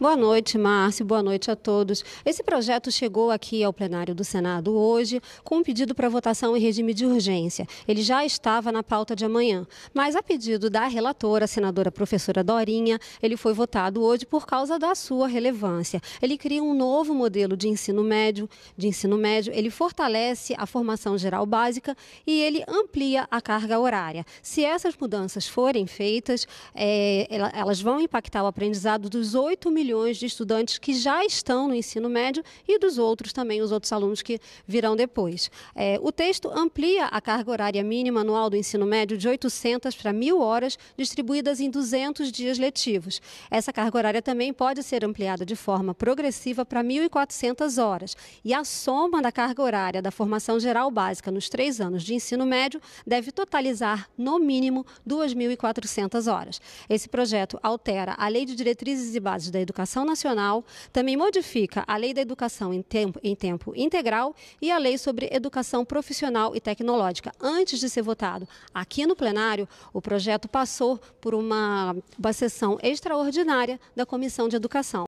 Boa noite, Márcio. Boa noite a todos. Esse projeto chegou aqui ao plenário do Senado hoje com um pedido para votação em regime de urgência. Ele já estava na pauta de amanhã, mas a pedido da relatora, a senadora professora Dorinha, ele foi votado hoje por causa da sua relevância. Ele cria um novo modelo de ensino médio, de ensino médio, ele fortalece a formação geral básica e ele amplia a carga horária. Se essas mudanças forem feitas, é, elas vão impactar o aprendizado dos 8 milhões milhões de estudantes que já estão no ensino médio e dos outros também, os outros alunos que virão depois. É, o texto amplia a carga horária mínima anual do ensino médio de 800 para 1.000 horas, distribuídas em 200 dias letivos. Essa carga horária também pode ser ampliada de forma progressiva para 1.400 horas. E a soma da carga horária da formação geral básica nos três anos de ensino médio deve totalizar, no mínimo, 2.400 horas. Esse projeto altera a Lei de Diretrizes e Bases da Educação Educação Nacional, também modifica a Lei da Educação em Tempo, em tempo Integral e a Lei sobre Educação Profissional e Tecnológica. Antes de ser votado aqui no plenário, o projeto passou por uma, uma sessão extraordinária da Comissão de Educação.